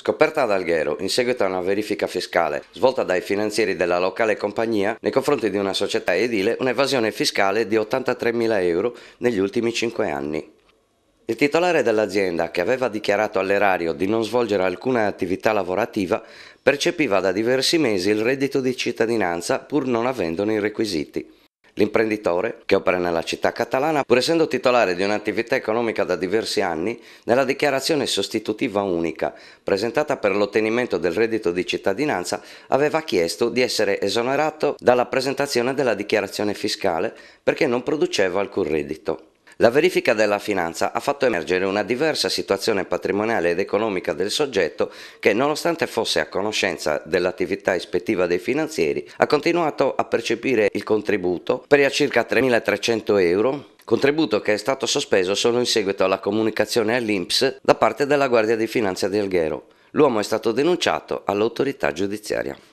scoperta ad Alghero in seguito a una verifica fiscale svolta dai finanzieri della locale compagnia nei confronti di una società edile un'evasione fiscale di 83.000 euro negli ultimi 5 anni. Il titolare dell'azienda, che aveva dichiarato all'erario di non svolgere alcuna attività lavorativa, percepiva da diversi mesi il reddito di cittadinanza pur non avendone i requisiti. L'imprenditore, che opera nella città catalana, pur essendo titolare di un'attività economica da diversi anni, nella dichiarazione sostitutiva unica presentata per l'ottenimento del reddito di cittadinanza aveva chiesto di essere esonerato dalla presentazione della dichiarazione fiscale perché non produceva alcun reddito. La verifica della finanza ha fatto emergere una diversa situazione patrimoniale ed economica del soggetto che, nonostante fosse a conoscenza dell'attività ispettiva dei finanzieri, ha continuato a percepire il contributo per circa 3.300 euro contributo che è stato sospeso solo in seguito alla comunicazione all'INPS da parte della Guardia di Finanza di Alghero. L'uomo è stato denunciato all'autorità giudiziaria.